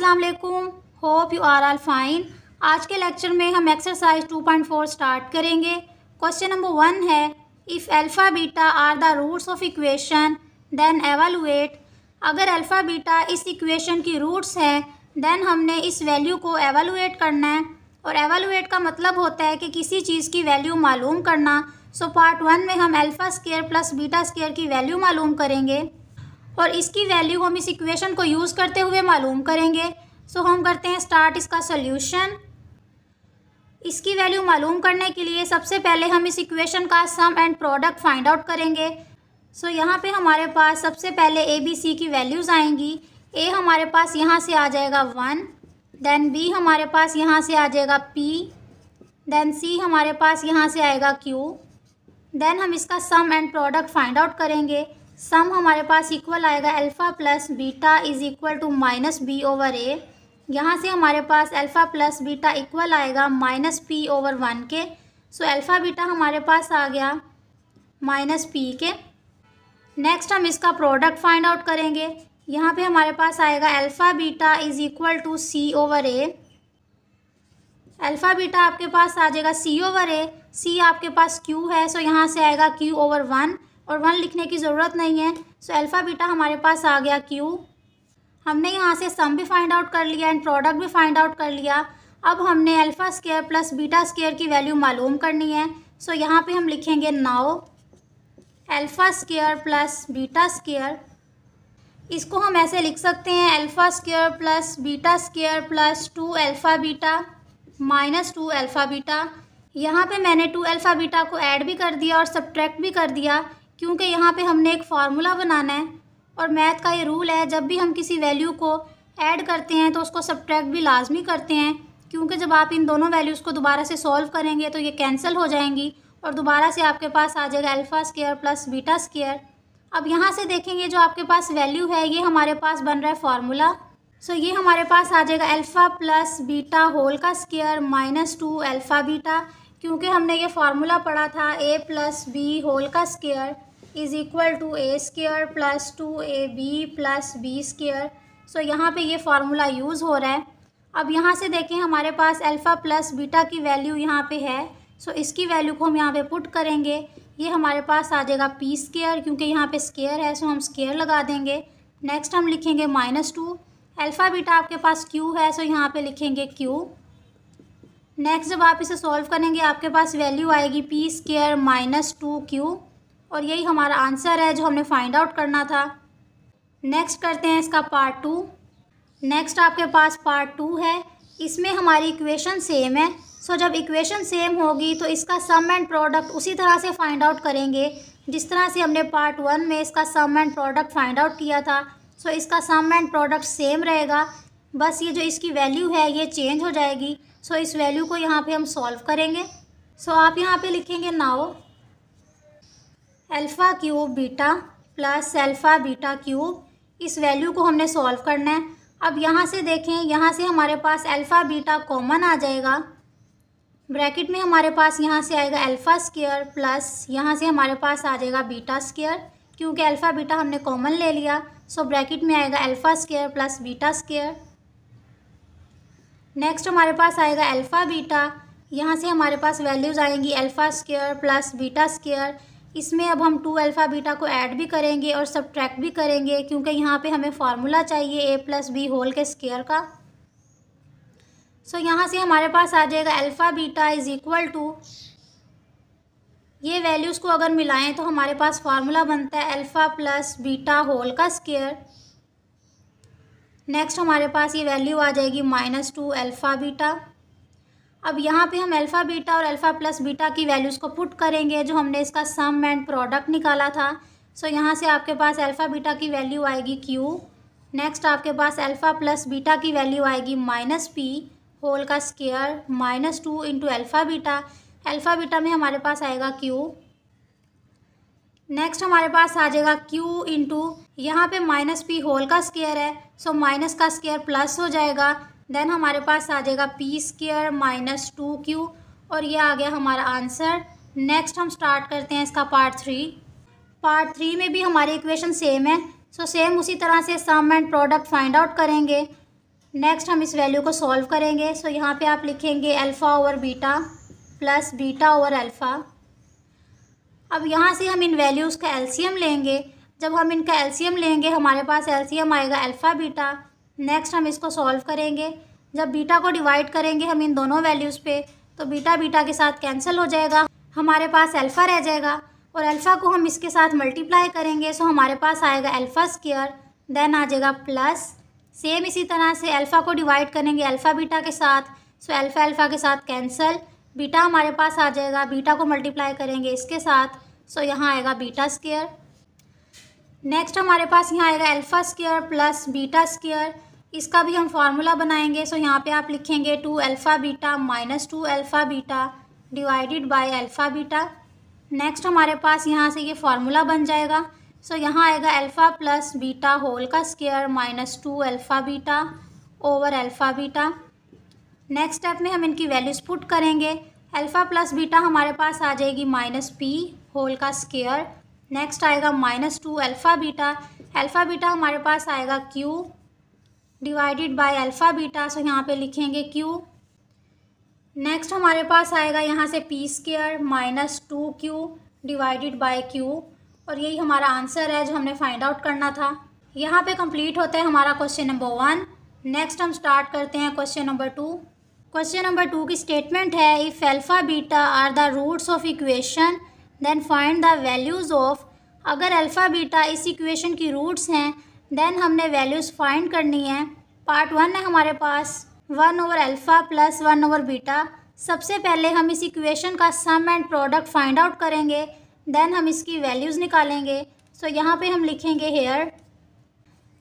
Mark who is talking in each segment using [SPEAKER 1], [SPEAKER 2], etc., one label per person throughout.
[SPEAKER 1] अस्सलाम वालेकुम hope you are all fine आज के लेक्चर में हम एक्सरसाइज 2.4 स्टार्ट करेंगे क्वेश्चन नंबर वन है if alpha beta are the roots of equation then evaluate अगर अल्फ़ा बीटा इस इक्वेशन की रूट्स है देन हमने इस वैल्यू को एवेलुएट करना है और एवेलुएट का मतलब होता है कि किसी चीज़ की वैल्यू मालूम करना सो पार्ट वन में हम alpha square plus beta square की वैल्यू मालूम करेंगे और इसकी वैल्यू हम इस इक्वेशन को यूज़ करते हुए मालूम करेंगे सो हम करते हैं स्टार्ट इसका सोल्यूशन इसकी वैल्यू मालूम करने के लिए सबसे पहले हम इस इक्वेशन का sum and product find out करेंगे सो so, यहाँ पे हमारे पास सबसे पहले ए बी सी की वैल्यूज़ आएंगी ए हमारे पास यहाँ से आ जाएगा वन देन बी हमारे पास यहाँ से आ जाएगा पी देन सी हमारे पास यहाँ से आएगा क्यू देन हम इसका sum and product find out करेंगे सम हमारे पास इक्वल आएगा alpha plus beta is equal to minus B over A यहाँ से हमारे पास अल्फ़ा प्लस बीटा इक्वल आएगा माइनस पी ओवर वन के सो अल्फ़ा बीटा हमारे पास आ गया माइनस पी के नेक्स्ट हम इसका प्रोडक्ट फाइंड आउट करेंगे यहाँ पे हमारे पास आएगा alpha beta is equal to C over A alpha beta आपके पास आ जाएगा सी ओवर ए सी आपके पास क्यू है सो यहाँ से आएगा क्यू ओवर वन और वन लिखने की ज़रूरत नहीं है सो अल्फ़ा बीटा हमारे पास आ गया क्यू हमने यहाँ से सम भी फाइंड आउट कर लिया एंड प्रोडक्ट भी फाइंड आउट कर लिया अब हमने alpha square plus beta square की वैल्यू मालूम करनी है सो यहाँ पे हम लिखेंगे now alpha square plus beta square इसको हम ऐसे लिख सकते हैं alpha square plus beta square plus two alpha beta minus two alpha beta यहाँ पे मैंने टू अल्फ़ा बीटा को ऐड भी कर दिया और सब्ट्रैक्ट भी कर दिया क्योंकि यहाँ पे हमने एक फार्मूला बनाना है और मैथ का ये रूल है जब भी हम किसी वैल्यू को ऐड करते हैं तो उसको सब्ट्रैक्ट भी लाजमी करते हैं क्योंकि जब आप इन दोनों वैल्यूज़ को दोबारा से सॉल्व करेंगे तो ये कैंसिल हो जाएंगी और दोबारा से आपके पास आ जाएगा alpha square plus beta square अब यहाँ से देखेंगे जो आपके पास वैल्यू है ये हमारे पास बन रहा है फार्मूला सो ये हमारे पास आ जाएगा अल्फ़ा प्लस बीटा होल का square minus two alpha beta क्योंकि हमने ये फार्मूला पढ़ा था ए प्लस बी होल का square is equal to A square plus two A B plus B square so यहाँ पे ये फार्मूला यूज़ हो रहा है अब यहाँ से देखें हमारे पास अल्फ़ा प्लस बीटा की वैल्यू यहाँ पे है सो so, इसकी वैल्यू को हम यहाँ पे पुट करेंगे ये हमारे पास आ जाएगा पी स्केयर क्योंकि यहाँ पे स्केयर है सो so हम स्केयर लगा देंगे नेक्स्ट हम लिखेंगे माइनस टू एल्फ़ा बीटा आपके पास क्यू है सो so यहाँ पे लिखेंगे क्यू नेक्स्ट जब आप इसे सॉल्व करेंगे आपके पास वैल्यू आएगी P square minus two Q और यही हमारा आंसर है जो हमने फाइंड आउट करना था नेक्स्ट करते हैं इसका पार्ट टू नेक्स्ट आपके पास पार्ट टू है इसमें हमारी इक्वेशन सेम है सो जब इक्वेशन सेम होगी तो इसका सम एंड प्रोडक्ट उसी तरह से फाइंड आउट करेंगे जिस तरह से हमने पार्ट वन में इसका sum and product find out किया था सो so, इसका सम एंड प्रोडक्ट सेम रहेगा बस ये जो इसकी वैल्यू है ये चेंज हो जाएगी सो so, इस वैल्यू को यहाँ पे हम सॉल्व करेंगे सो so, आप यहाँ पे लिखेंगे now alpha cube beta plus alpha beta cube इस वैल्यू को हमने सॉल्व करना है अब यहाँ से देखें यहाँ से हमारे पास अल्फ़ा बीटा कॉमन आ जाएगा ब्रैकेट में हमारे पास यहाँ से आएगा अल्फ़ा स्केयर प्लस यहाँ से हमारे पास आ जाएगा बीटा स्केयर क्योंकि अल्फ़ा बीटा हमने कॉमन ले लिया सो ब्रैकेट में आएगा alpha square plus beta square next हमारे पास आएगा अल्फ़ा बीटा यहाँ से हमारे पास वैल्यूज़ आएंगी alpha square plus beta square इसमें अब हम टू अल्फ़ा बीटा को ऐड भी करेंगे और सब भी करेंगे क्योंकि यहाँ पे हमें फार्मूला चाहिए ए प्लस बी होल के स्केयर का सो so, यहाँ से हमारे पास आ जाएगा alpha beta is equal to ये वैल्यूज़ को अगर मिलाएं तो हमारे पास फार्मूला बनता है अल्फ़ा प्लस बीटा होल का स्केयर नेक्स्ट हमारे पास ये वैल्यू आ जाएगी माइनस टू अल्फ़ा बीटा अब यहाँ पे हम अल्फ़ा बीटा और अल्फ़ा प्लस बीटा की वैल्यूज़ को पुट करेंगे जो हमने इसका सम एंड प्रोडक्ट निकाला था सो so, यहाँ से आपके पास अल्फ़ा बीटा की वैल्यू आएगी क्यू नेक्स्ट आपके पास अल्फ़ा प्लस बीटा की वैल्यू आएगी माइनस पी होल का square minus two into alpha beta alpha beta में हमारे पास आएगा क्यू नेक्स्ट हमारे पास आ जाएगा q इंटू यहाँ पे माइनस पी होल का स्केयर है सो so माइनस का स्केयर प्लस हो जाएगा देन हमारे पास आ जाएगा P square minus two Q और ये आ गया हमारा आंसर नेक्स्ट हम स्टार्ट करते हैं इसका पार्ट थ्री पार्ट थ्री में भी हमारी इक्वेशन सेम है सो so, सेम उसी तरह से sum and product find out करेंगे नेक्स्ट हम इस वैल्यू को सॉल्व करेंगे सो so, यहाँ पे आप लिखेंगे alpha over beta plus beta over alpha अब यहाँ से हम इन वैल्यूज़ का एल्सीयम लेंगे जब हम इनका एल्सीयम लेंगे हमारे पास एल्सीयम आएगा अल्फ़ा बीटा नेक्स्ट हम इसको सॉल्व करेंगे जब बीटा को डिवाइड करेंगे हम इन दोनों वैल्यूज़ पे तो बीटा बीटा के साथ कैंसिल हो जाएगा हमारे पास अल्फ़ा रह जाएगा और अल्फ़ा को हम इसके साथ मल्टीप्लाई करेंगे सो हमारे पास आएगा अल्फ़ा स्केयर देन आ जाएगा प्लस सेम इसी तरह से अल्फ़ा को डिवाइड करेंगे अल्फ़ा बीटा के साथ सो अल्फ़ा अल्फ़ा के साथ कैंसिल बीटा हमारे पास आ जाएगा बीटा को मल्टीप्लाई करेंगे इसके साथ सो यहाँ आएगा बीटा स्केयर नेक्स्ट हमारे पास यहाँ आएगा alpha square plus beta square इसका भी हम फार्मूला बनाएंगे सो यहाँ पे आप लिखेंगे two alpha beta minus two alpha beta divided by alpha beta next हमारे पास यहाँ से ये फार्मूला बन जाएगा सो so, यहाँ आएगा अल्फ़ा प्लस बीटा होल का square minus two alpha beta over alpha beta next step में हम इनकी वैल्यूज़ पुट करेंगे अल्फ़ा प्लस बीटा हमारे पास आ जाएगी माइनस पी होल का स्केयर नेक्स्ट आएगा minus two alpha beta alpha beta हमारे पास आएगा Q divided by alpha beta so यहाँ पे लिखेंगे क्यू नेक्स्ट हमारे पास आएगा यहाँ से P square minus two Q divided by Q और यही हमारा आंसर है जो हमने फाइंड आउट करना था यहाँ पे कंप्लीट होता है हमारा क्वेश्चन नंबर वन नेक्स्ट हम स्टार्ट करते हैं question number two question number two की स्टेटमेंट है if alpha beta are the roots of equation then find the values of अगर अल्फ़ा बीटा इस इक्वेशन की रूट्स हैं देन हमने वैल्यूज़ फाइंड करनी है पार्ट वन है हमारे पास one over alpha plus one over beta सबसे पहले हम इस इक्वेशन का sum and product find out करेंगे देन हम इसकी वैल्यूज़ निकालेंगे सो so, यहाँ पे हम लिखेंगे हेयर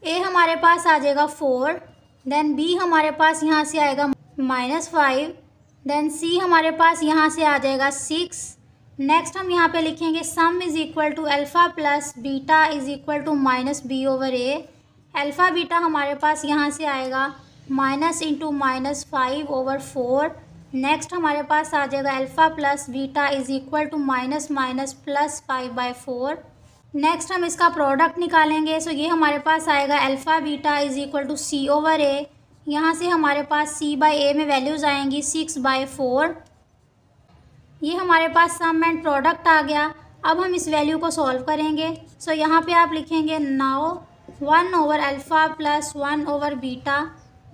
[SPEAKER 1] ए हमारे पास आ जाएगा फोर देन बी हमारे पास यहाँ से आएगा माइनस फाइव देन सी हमारे पास यहाँ से आ जाएगा सिक्स नेक्स्ट हम यहाँ पे लिखेंगे sum is equal to alpha plus beta is equal to minus B over A alpha beta हमारे पास यहाँ से आएगा minus into minus five over four next हमारे पास आ जाएगा alpha plus beta is equal to minus minus plus five by four next हम इसका प्रोडक्ट निकालेंगे सो ये हमारे पास आएगा alpha beta is equal to C over A यहाँ से हमारे पास सी बाई ए में वैल्यूज़ आएंगी सिक्स बाई फोर ये हमारे पास सम एंड प्रोडक्ट आ गया अब हम इस वैल्यू को सॉल्व करेंगे सो so, यहाँ पे आप लिखेंगे now one over alpha plus one over beta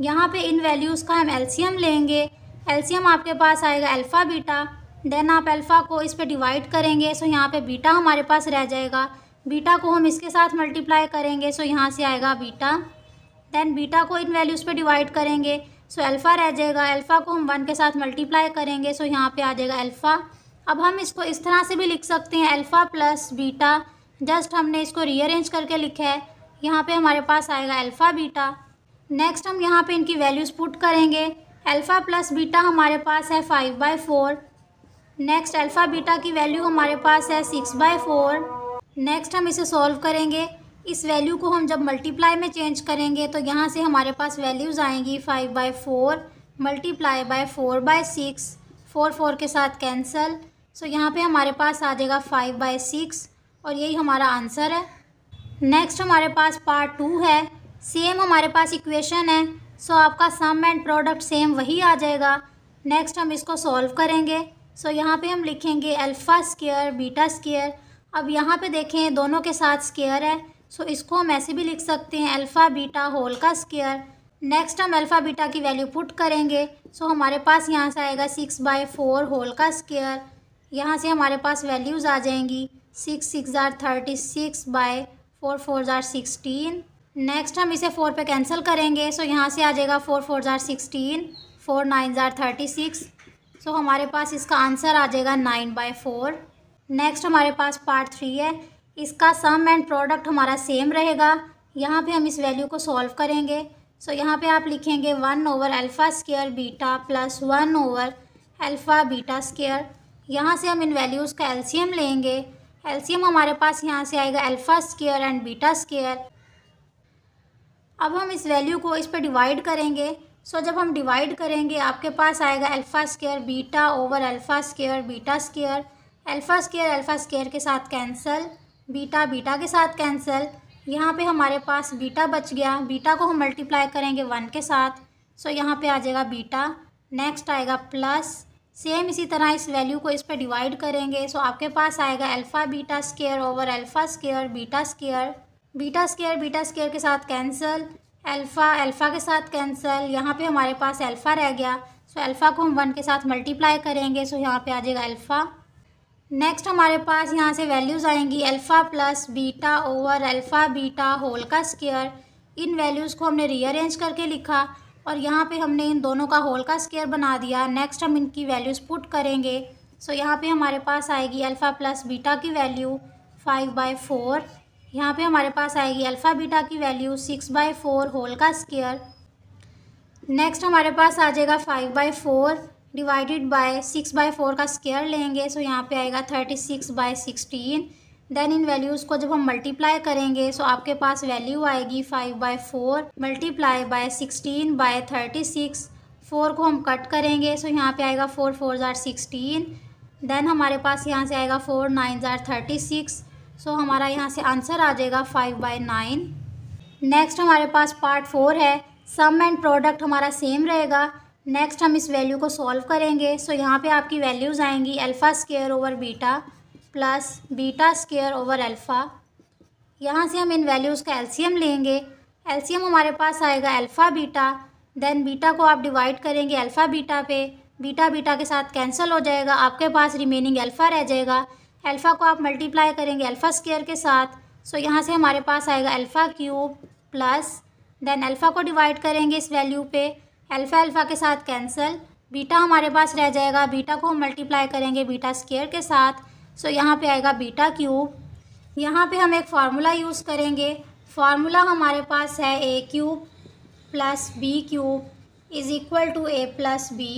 [SPEAKER 1] यहाँ पे इन वैल्यूज़ का हम एलसीएम लेंगे एलसीएम आपके पास आएगा अल्फ़ा बीटा देन आप अल्फ़ा को इस पे डिवाइड करेंगे सो so, यहाँ पे बीटा हमारे पास रह जाएगा बीटा को हम इसके साथ मल्टीप्लाई करेंगे सो so, यहाँ से आएगा बीटा देन बीटा को इन वैल्यूज़ पर डिवाइड करेंगे सो अल्फ़ा रह जाएगा अल्फ़ा को हम वन के साथ मल्टीप्लाई करेंगे सो यहाँ पे आ जाएगा अल्फ़ा अब हम इसको इस तरह से भी लिख सकते हैं अल्फ़ा प्लस बीटा जस्ट हमने इसको रीअरेंज करके लिखा है यहाँ पे हमारे पास आएगा अल्फ़ा बीटा नेक्स्ट हम यहाँ पे इनकी वैल्यूज़ पुट करेंगे अल्फ़ा प्लस बीटा हमारे पास है five by four next alpha beta की वैल्यू हमारे पास है सिक्स बाई फोर नेक्स्ट हम इसे सॉल्व करेंगे इस वैल्यू को हम जब मल्टीप्लाई में चेंज करेंगे तो यहाँ से हमारे पास वैल्यूज़ आएंगी five by four multiply by four by six four four के साथ कैंसल सो यहाँ पे हमारे पास आ जाएगा फाइव बाई सिक्स और यही हमारा आंसर है नेक्स्ट हमारे पास पार्ट टू है सेम हमारे पास इक्वेशन है सो so, आपका सम एंड प्रोडक्ट सेम वही आ जाएगा नेक्स्ट हम इसको सॉल्व करेंगे सो so, यहाँ पे हम लिखेंगे अल्फ़ा स्केयर बीटा स्केयर अब यहाँ पे देखें दोनों के साथ स्केयर है सो so, इसको हम ऐसे भी लिख सकते हैं अल्फ़ा बीटा होल का स्केयर नेक्स्ट हम अल्फ़ा बीटा की वैल्यू पुट करेंगे सो so, हमारे पास यहाँ से आएगा सिक्स बाय फोर होल का स्केयर यहाँ से हमारे पास वैल्यूज़ आ जाएंगी six six are thirty six by four four are sixteen next हम इसे फोर पे कैंसिल करेंगे सो so, यहाँ से आ जाएगा four four are sixteen four nine are thirty six so हमारे पास इसका आंसर आ जाएगा नाइन बाय फोर नेक्स्ट हमारे पास पार्ट थ्री है इसका सम एंड प्रोडक्ट हमारा सेम रहेगा यहाँ पे हम इस वैल्यू को सॉल्व करेंगे सो so, यहाँ पे आप लिखेंगे one over alpha square beta plus one over alpha beta square यहाँ से हम इन वैल्यूज़ का एलसीएम लेंगे एलसीएम हमारे पास यहाँ से आएगा alpha square and beta square अब हम इस वैल्यू को इस पर डिवाइड करेंगे सो so, जब हम डिवाइड करेंगे आपके पास आएगा alpha square beta over alpha square beta square alpha square alpha square के साथ कैंसल बीटा बीटा के साथ कैंसिल यहाँ पे हमारे पास बीटा बच गया बीटा को हम मल्टीप्लाई करेंगे वन के साथ सो यहाँ पे आ जाएगा बीटा नेक्स्ट आएगा प्लस सेम इसी तरह इस वैल्यू को इस पर डिवाइड करेंगे सो आपके पास आएगा alpha beta square over alpha square beta square beta square beta square के साथ कैंसिल अल्फ़ा अल्फ़ा के साथ कैंसिल यहाँ पे हमारे पास अल्फ़ा रह गया सो अल्फ़ा को हम वन के साथ मल्टीप्लाई करेंगे सो यहाँ पे आ जाएगा अल्फ़ा नेक्स्ट हमारे पास यहाँ से वैल्यूज़ आएंगी alpha plus beta over alpha beta whole का स्केयर इन वैल्यूज़ को हमने रीअरेंज करके लिखा और यहाँ पे हमने इन दोनों का होल का स्केयर बना दिया नेक्स्ट हम इनकी वैल्यूज़ पुट करेंगे सो so, यहाँ पे हमारे पास आएगी अल्फ़ा प्लस बीटा की वैल्यू फाइव बाई फोर यहाँ पर हमारे पास आएगी अल्फ़ा बीटा की value six by four whole का स्केयर नेक्स्ट हमारे पास आ जाएगा five by four divided by six by four का स्केयर लेंगे सो यहाँ पे आएगा thirty six by sixteen then इन वैल्यूज़ को जब हम मल्टीप्लाई करेंगे सो so आपके पास वैल्यू आएगी five by four multiply by sixteen by thirty six four को हम कट करेंगे सो so यहाँ पे आएगा four four are sixteen then हमारे पास यहाँ से आएगा four nine are thirty six so हमारा यहाँ से आंसर आ जाएगा फाइव बाय नाइन नेक्स्ट हमारे पास पार्ट फोर है सम एंड प्रोडक्ट हमारा सेम रहेगा नेक्स्ट हम इस वैल्यू को सॉल्व करेंगे सो so, यहाँ पे आपकी वैल्यूज़ आएंगी alpha square over beta plus beta square over alpha यहाँ से हम इन वैल्यूज़ का एलसीएम लेंगे एलसीएम हमारे पास आएगा अल्फ़ा बीटा देन बीटा को आप डिवाइड करेंगे अल्फ़ा बीटा पे बीटा बीटा के साथ कैंसिल हो जाएगा आपके पास रिमेनिंग अल्फ़ा रह जाएगा अल्फ़ा को आप मल्टीप्लाई करेंगे अल्फ़ा स्केयर के साथ सो so, यहाँ से हमारे पास आएगा alpha cube plus then alpha को डिवाइड करेंगे इस वैल्यू पे अल्फ़ा अल्फ़ा के साथ कैंसिल बीटा हमारे पास रह जाएगा बीटा को हम मल्टीप्लाई करेंगे बीटा स्केयर के साथ सो यहाँ पे आएगा बीटा क्यूब यहाँ पे हम एक फार्मूला यूज़ करेंगे फार्मूला हमारे पास है A cube plus B cube is equal to A plus B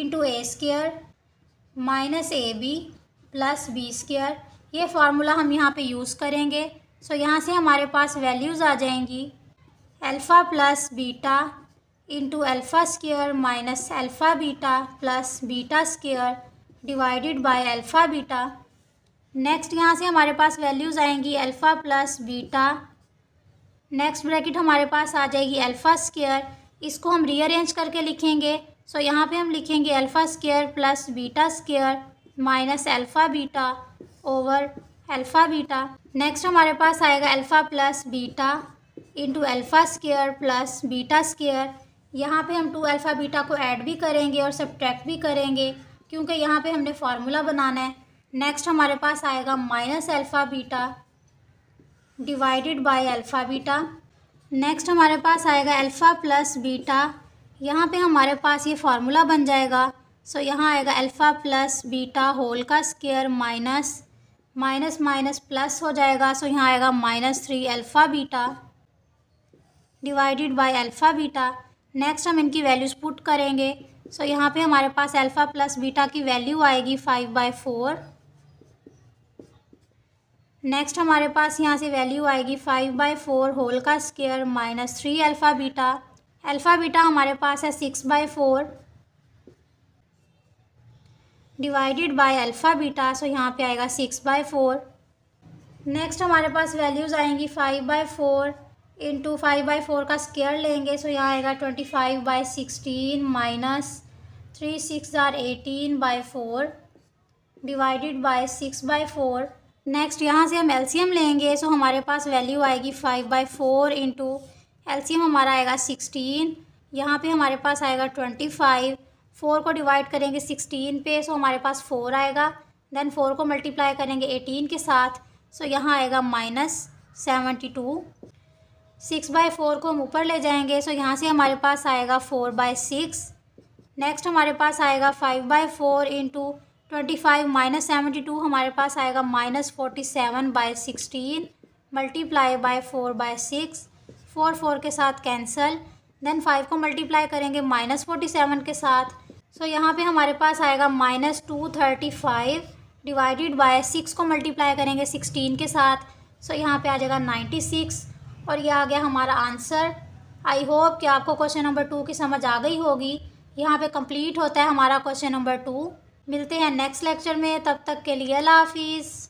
[SPEAKER 1] into A square minus A B plus B square ये फार्मूला हम यहाँ पे यूज़ करेंगे सो यहाँ से हमारे पास वैल्यूज़ आ जाएंगी alpha plus beta into alpha square minus alpha beta plus beta square divided by alpha beta next यहाँ से हमारे पास वैल्यूज़ आएंगी alpha plus beta next bracket हमारे पास आ जाएगी अल्फ़ा स्केयर इसको हम रीअरेंज करके लिखेंगे सो so, यहाँ पे हम लिखेंगे alpha square plus beta square minus alpha beta over alpha beta next हमारे पास आएगा alpha plus beta into alpha square plus beta square यहाँ पे हम टू अल्फ़ा बीटा को ऐड भी करेंगे और सब्ट्रैक्ट भी करेंगे क्योंकि यहाँ पे हमने फार्मूला बनाना है नेक्स्ट हमारे पास आएगा minus alpha beta divided by alpha beta next हमारे पास आएगा अल्फ़ा प्लस बीटा यहाँ पे हमारे पास ये फार्मूला बन जाएगा सो यहाँ आएगा अल्फ़ा प्लस बीटा होल का square minus minus minus plus हो जाएगा सो यहाँ आएगा minus three alpha beta divided by alpha beta next हम इनकी वैल्यूज़ पुट करेंगे सो so, यहाँ पे हमारे पास अल्फ़ा प्लस बीटा की वैल्यू आएगी फाइव बाई फोर नेक्स्ट हमारे पास यहाँ से वैल्यू आएगी फाइव बाई फोर होल का square minus three alpha beta alpha beta हमारे पास है six by four divided by alpha beta so यहाँ पे आएगा सिक्स बाई फोर नेक्स्ट हमारे पास वैल्यूज़ आएंगी five by four into five by four का स्केयर लेंगे सो यहाँ आएगा twenty five by sixteen minus three six are eighteen by four divided by six by four next यहाँ से हम एलसीएम लेंगे सो हमारे पास वैल्यू आएगी five by four into LCM हमारा आएगा सिक्सटीन यहाँ पे हमारे पास आएगा ट्वेंटी फाइव फोर को डिवाइड करेंगे सिक्सटीन पे सो हमारे पास फोर आएगा देन फोर को मल्टीप्लाई करेंगे एटीन के साथ सो यहाँ आएगा minus seventy two six by four को हम ऊपर ले जाएंगे सो यहाँ से हमारे पास आएगा फोर बाय सिक्स नेक्स्ट हमारे पास आएगा five by four into twenty five minus seventy two हमारे पास आएगा minus forty seven by sixteen multiply by four by six four four के साथ कैंसल देन फाइव को मल्टीप्लाई करेंगे माइनस फोर्टी सेवन के साथ सो so, यहाँ पे हमारे पास आएगा minus two thirty five divided by six को मल्टीप्लाई करेंगे सिक्सटीन के साथ सो so, यहाँ पे आ जाएगा नाइन्टी सिक्स और ये आ गया हमारा आंसर आई होप कि आपको क्वेश्चन नंबर टू की समझ आ गई होगी यहाँ पे कंप्लीट होता है हमारा क्वेश्चन नंबर टू मिलते हैं नेक्स्ट लेक्चर में तब तक के लिए अल्लाह हाफिज़